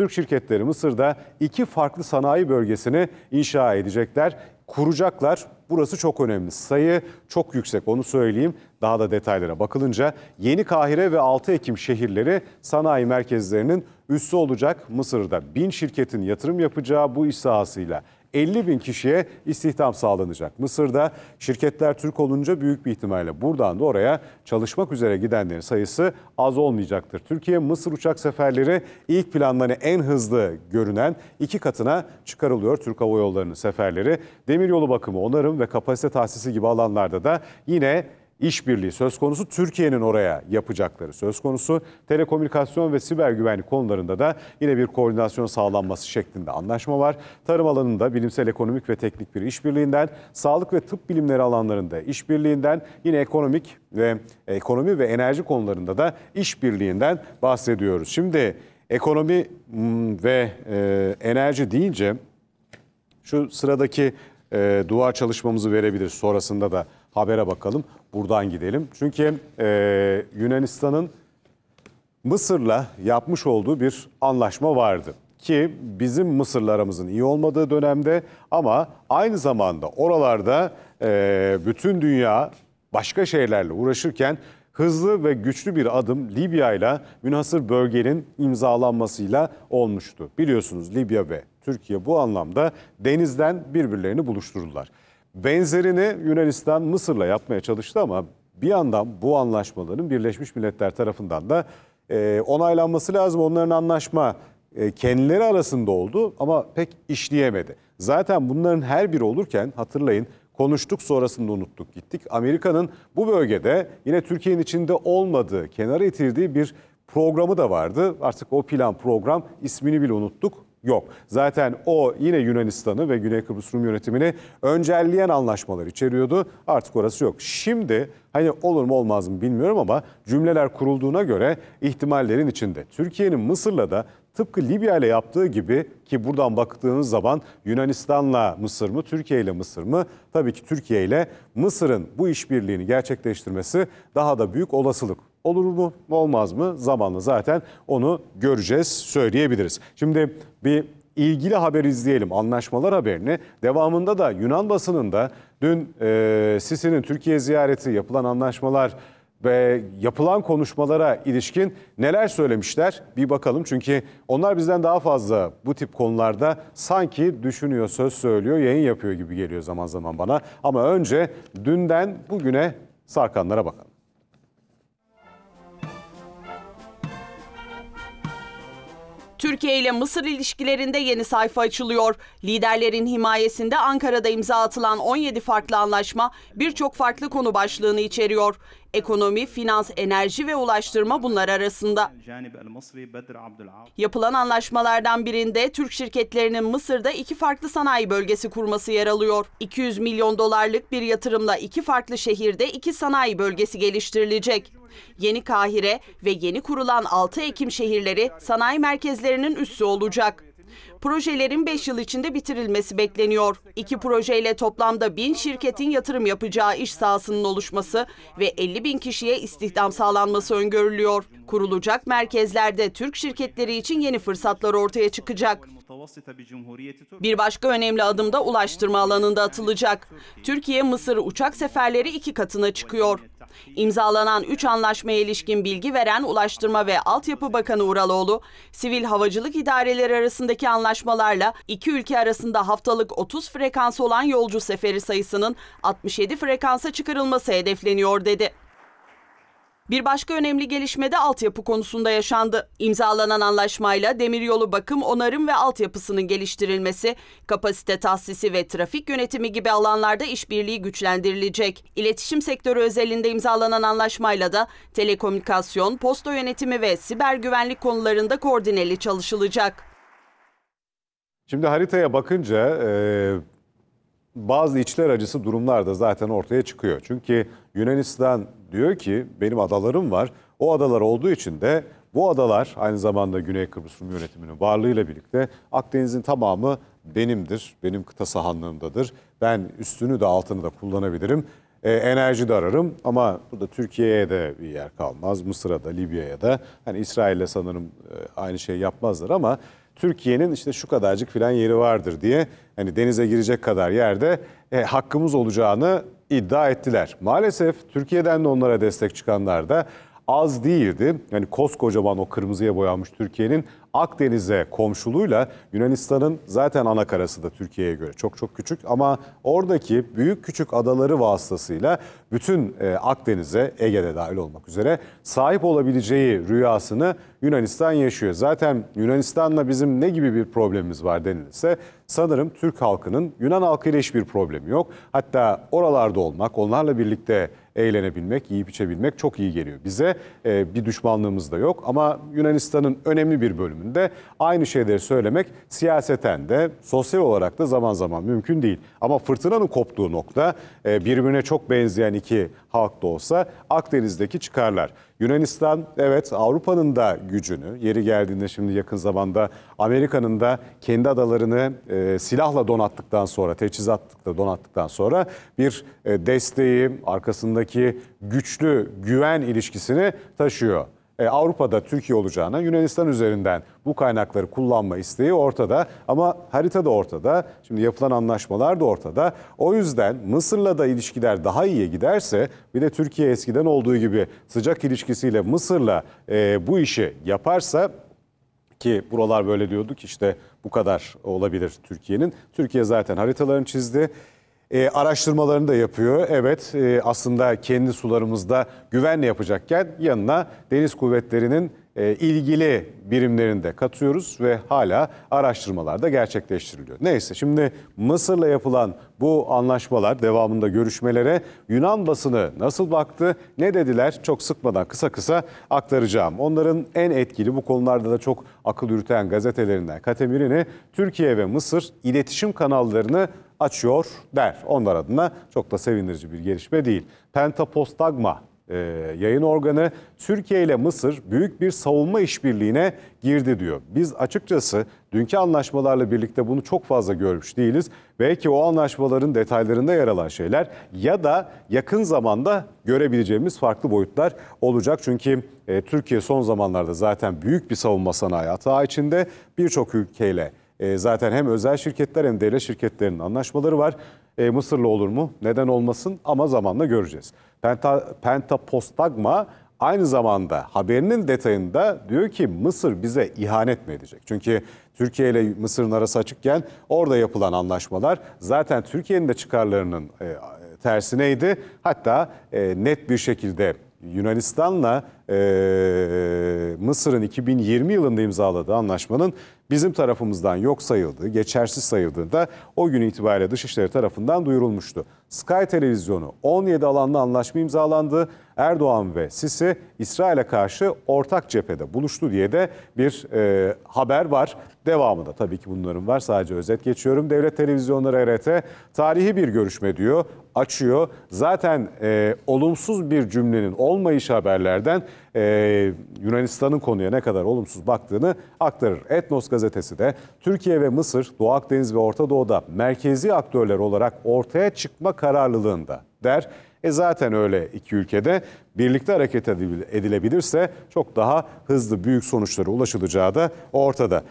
Türk şirketleri Mısır'da iki farklı sanayi bölgesini inşa edecekler, kuracaklar. Burası çok önemli. Sayı çok yüksek onu söyleyeyim. Daha da detaylara bakılınca Yeni Kahire ve 6 Ekim şehirleri sanayi merkezlerinin üssü olacak. Mısır'da bin şirketin yatırım yapacağı bu iş sahasıyla 50 bin kişiye istihdam sağlanacak. Mısır'da şirketler Türk olunca büyük bir ihtimalle buradan da oraya çalışmak üzere gidenlerin sayısı az olmayacaktır. Türkiye-Mısır uçak seferleri ilk planları en hızlı görünen iki katına çıkarılıyor Türk Hava Yolları'nın seferleri. Demiryolu bakımı, onarım ve kapasite tahsisi gibi alanlarda da yine işbirliği söz konusu. Türkiye'nin oraya yapacakları söz konusu. Telekomünikasyon ve siber güvenlik konularında da yine bir koordinasyon sağlanması şeklinde anlaşma var. Tarım alanında bilimsel ekonomik ve teknik bir işbirliğinden, sağlık ve tıp bilimleri alanlarında işbirliğinden, yine ekonomik ve ekonomi ve enerji konularında da işbirliğinden bahsediyoruz. Şimdi ekonomi hmm, ve e, enerji deyince şu sıradaki e, dua çalışmamızı verebiliriz. Sonrasında da habere bakalım buradan gidelim. Çünkü e, Yunanistan'ın Mısır'la yapmış olduğu bir anlaşma vardı. Ki bizim Mısırlarımızın iyi olmadığı dönemde ama aynı zamanda oralarda e, bütün dünya başka şeylerle uğraşırken hızlı ve güçlü bir adım Libya ile münhasır bölgenin imzalanmasıyla olmuştu. Biliyorsunuz Libya ve Türkiye bu anlamda denizden birbirlerini buluştururlar. Benzerini Yunanistan Mısır'la yapmaya çalıştı ama bir yandan bu anlaşmaların Birleşmiş Milletler tarafından da e, onaylanması lazım. Onların anlaşma e, kendileri arasında oldu ama pek işleyemedi. Zaten bunların her biri olurken hatırlayın konuştuk sonrasında unuttuk gittik. Amerika'nın bu bölgede yine Türkiye'nin içinde olmadığı, kenara itirdiği bir programı da vardı. Artık o plan program ismini bile unuttuk yok. Zaten o yine Yunanistan'ı ve Güney Kıbrıs Rum yönetimini öncelleyen anlaşmalar içeriyordu. Artık orası yok. Şimdi hani olur mu olmaz mı bilmiyorum ama cümleler kurulduğuna göre ihtimallerin içinde. Türkiye'nin Mısır'la da tıpkı Libya ile yaptığı gibi ki buradan baktığınız zaman Yunanistan'la Mısır mı, Türkiye ile Mısır mı? Tabii ki Türkiye ile Mısır'ın bu işbirliğini gerçekleştirmesi daha da büyük olasılık. Olur mu olmaz mı zamanla zaten onu göreceğiz söyleyebiliriz. Şimdi bir ilgili haber izleyelim anlaşmalar haberini. Devamında da Yunan basınında dün e, Sisi'nin Türkiye ziyareti yapılan anlaşmalar ve yapılan konuşmalara ilişkin neler söylemişler bir bakalım. Çünkü onlar bizden daha fazla bu tip konularda sanki düşünüyor, söz söylüyor, yayın yapıyor gibi geliyor zaman zaman bana. Ama önce dünden bugüne sarkanlara bakalım. Türkiye ile Mısır ilişkilerinde yeni sayfa açılıyor. Liderlerin himayesinde Ankara'da imza atılan 17 farklı anlaşma birçok farklı konu başlığını içeriyor. Ekonomi, finans, enerji ve ulaştırma bunlar arasında. Yapılan anlaşmalardan birinde Türk şirketlerinin Mısır'da iki farklı sanayi bölgesi kurması yer alıyor. 200 milyon dolarlık bir yatırımla iki farklı şehirde iki sanayi bölgesi geliştirilecek. Yeni Kahire ve yeni kurulan 6 Ekim şehirleri sanayi merkezlerinin üssü olacak. Projelerin 5 yıl içinde bitirilmesi bekleniyor. İki projeyle toplamda 1000 şirketin yatırım yapacağı iş sahasının oluşması ve 50 bin kişiye istihdam sağlanması öngörülüyor. Kurulacak merkezlerde Türk şirketleri için yeni fırsatlar ortaya çıkacak. Bir başka önemli adım da ulaştırma alanında atılacak. Türkiye-Mısır uçak seferleri iki katına çıkıyor. İmzalanan 3 anlaşmaya ilişkin bilgi veren Ulaştırma ve Altyapı Bakanı Uraloğlu, sivil havacılık idareleri arasındaki anlaşmalarla iki ülke arasında haftalık 30 frekans olan yolcu seferi sayısının 67 frekansa çıkarılması hedefleniyor dedi. Bir başka önemli gelişme de altyapı konusunda yaşandı. İmzalanan anlaşmayla demiryolu bakım, onarım ve altyapısının geliştirilmesi, kapasite tahsisi ve trafik yönetimi gibi alanlarda işbirliği güçlendirilecek. İletişim sektörü özelinde imzalanan anlaşmayla da telekomünikasyon, posta yönetimi ve siber güvenlik konularında koordineli çalışılacak. Şimdi haritaya bakınca e, bazı içler acısı durumlar da zaten ortaya çıkıyor. Çünkü Yunanistan diyor ki benim adalarım var. O adalar olduğu için de bu adalar aynı zamanda Güney Kıbrıs Rum yönetiminin varlığıyla birlikte Akdeniz'in tamamı benimdir. Benim kıta sahanlığımdadır. Ben üstünü de altını da kullanabilirim. E, enerji de ararım ama burada Türkiye'ye de bir yer kalmaz. Mısır'a da, Libya'ya da. Hani İsrail'le sanırım e, aynı şey yapmazlar ama Türkiye'nin işte şu kadarcık filan yeri vardır diye hani denize girecek kadar yerde e, hakkımız olacağını iddia ettiler. Maalesef Türkiye'den de onlara destek çıkanlar da az değildi. Yani koskocaman o kırmızıya boyanmış Türkiye'nin Akdeniz'e komşuluğuyla Yunanistan'ın zaten ana karası da Türkiye'ye göre çok çok küçük ama oradaki büyük küçük adaları vasıtasıyla bütün e, Akdeniz'e Ege'de dahil olmak üzere sahip olabileceği rüyasını Yunanistan yaşıyor. Zaten Yunanistan'la bizim ne gibi bir problemimiz var denilirse sanırım Türk halkının Yunan halkıyla hiçbir problemi yok. Hatta oralarda olmak, onlarla birlikte eğlenebilmek, yiyip içebilmek çok iyi geliyor bize. E, bir düşmanlığımız da yok ama Yunanistan'ın önemli bir bölümünde aynı şeyleri söylemek siyaseten de sosyal olarak da zaman zaman mümkün değil. Ama fırtınanın koptuğu nokta e, birbirine çok benzeyen iki halk da olsa Akdeniz'deki çıkarlar. Yunanistan evet Avrupa'nın da gücünü yeri geldiğinde şimdi yakın zamanda Amerika'nın da kendi adalarını e, silahla donattıktan sonra teçhizatla donattıktan sonra bir e, desteği arkasındaki güçlü güven ilişkisini taşıyor. E, Avrupa'da Türkiye olacağına Yunanistan üzerinden bu kaynakları kullanma isteği ortada. Ama harita da ortada. Şimdi yapılan anlaşmalar da ortada. O yüzden Mısır'la da ilişkiler daha iyiye giderse bir de Türkiye eskiden olduğu gibi sıcak ilişkisiyle Mısır'la e, bu işi yaparsa ki buralar böyle diyorduk işte bu kadar olabilir Türkiye'nin. Türkiye zaten haritalarını çizdi. E, araştırmalarını da yapıyor. Evet e, aslında kendi sularımızda güvenle yapacakken yanına deniz kuvvetlerinin e, ilgili birimlerinde katıyoruz ve hala araştırmalar da gerçekleştiriliyor. Neyse şimdi Mısır'la yapılan bu anlaşmalar devamında görüşmelere Yunan basını nasıl baktı ne dediler çok sıkmadan kısa kısa aktaracağım. Onların en etkili bu konularda da çok akıl yürüten gazetelerinden Katemiri'ni Türkiye ve Mısır iletişim kanallarını açıyor der. Onlar adına çok da sevindirici bir gelişme değil. Pentapostagma e, yayın organı Türkiye ile Mısır büyük bir savunma işbirliğine girdi diyor. Biz açıkçası dünkü anlaşmalarla birlikte bunu çok fazla görmüş değiliz. Belki o anlaşmaların detaylarında yer alan şeyler ya da yakın zamanda görebileceğimiz farklı boyutlar olacak. Çünkü e, Türkiye son zamanlarda zaten büyük bir savunma sanayi hata içinde birçok ülkeyle e, zaten hem özel şirketler hem devlet şirketlerinin anlaşmaları var. E, Mısır'la olur mu? Neden olmasın? Ama zamanla göreceğiz. Penta, Penta Postagma aynı zamanda haberinin detayında diyor ki Mısır bize ihanet mi edecek? Çünkü Türkiye ile Mısır'ın arası açıkken orada yapılan anlaşmalar zaten Türkiye'nin de çıkarlarının e, tersineydi. Hatta e, net bir şekilde Yunanistan'la e, Mısır'ın 2020 yılında imzaladığı anlaşmanın bizim tarafımızdan yok sayıldığı, geçersiz sayıldığında o gün itibariyle Dışişleri tarafından duyurulmuştu. Sky Televizyonu 17 alanda anlaşma imzalandı. Erdoğan ve Sisi İsrail'e karşı ortak cephede buluştu diye de bir e, haber var. devamında tabii ki bunların var. Sadece özet geçiyorum. Devlet Televizyonları RT tarihi bir görüşme diyor, açıyor. Zaten e, olumsuz bir cümlenin olmayış haberlerden e, Yunanistan'ın konuya ne kadar olumsuz baktığını aktarır. Etnos gazetesi de Türkiye ve Mısır, Doğu Akdeniz ve Orta Doğu'da merkezi aktörler olarak ortaya çıkmak kararlılığında der. E zaten öyle iki ülkede birlikte hareket edilebilirse çok daha hızlı büyük sonuçlara ulaşılacağı da ortada.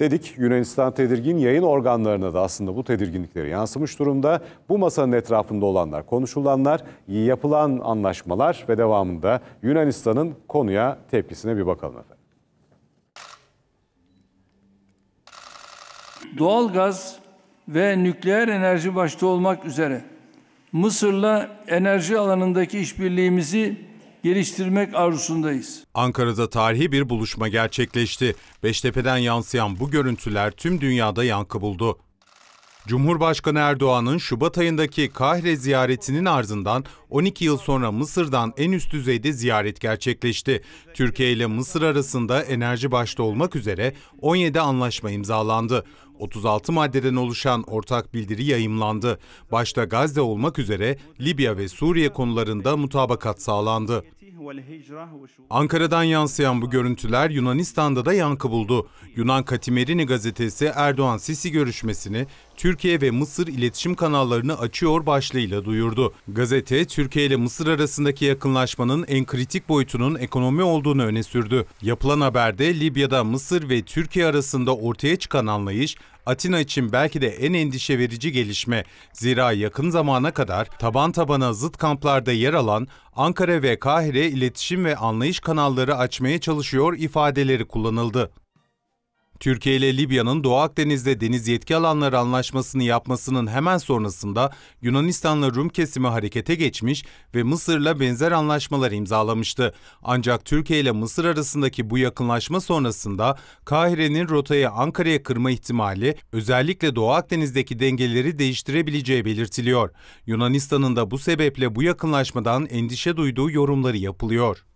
Dedik Yunanistan tedirgin yayın organlarına da aslında bu tedirginlikleri yansımış durumda. Bu masanın etrafında olanlar, konuşulanlar, yapılan anlaşmalar ve devamında Yunanistan'ın konuya tepkisine bir bakalım efendim. Doğalgaz ve nükleer enerji başta olmak üzere Mısır'la enerji alanındaki işbirliğimizi geliştirmek arzusundayız. Ankara'da tarihi bir buluşma gerçekleşti. Beştepe'den yansıyan bu görüntüler tüm dünyada yankı buldu. Cumhurbaşkanı Erdoğan'ın Şubat ayındaki Kahire ziyaretinin ardından 12 yıl sonra Mısır'dan en üst düzeyde ziyaret gerçekleşti. Türkiye ile Mısır arasında enerji başta olmak üzere 17 anlaşma imzalandı. 36 maddeden oluşan ortak bildiri yayımlandı. Başta Gazze olmak üzere Libya ve Suriye konularında mutabakat sağlandı. Ankara'dan yansıyan bu görüntüler Yunanistan'da da yankı buldu. Yunan Katimerini gazetesi Erdoğan Sisi görüşmesini Türkiye ve Mısır iletişim kanallarını açıyor başlığıyla duyurdu. Gazete Türkiye ile Mısır arasındaki yakınlaşmanın en kritik boyutunun ekonomi olduğunu öne sürdü. Yapılan haberde Libya'da Mısır ve Türkiye arasında ortaya çıkan anlayış Atina için belki de en endişe verici gelişme. Zira yakın zamana kadar taban tabana zıt kamplarda yer alan Ankara ve Kahire iletişim ve anlayış kanalları açmaya çalışıyor ifadeleri kullanıldı. Türkiye ile Libya'nın Doğu Akdeniz'de deniz yetki alanları anlaşmasını yapmasının hemen sonrasında Yunanistan'la Rum kesimi harekete geçmiş ve Mısır'la benzer anlaşmalar imzalamıştı. Ancak Türkiye ile Mısır arasındaki bu yakınlaşma sonrasında Kahire'nin rotayı Ankara'ya kırma ihtimali özellikle Doğu Akdeniz'deki dengeleri değiştirebileceği belirtiliyor. Yunanistan'ın da bu sebeple bu yakınlaşmadan endişe duyduğu yorumları yapılıyor.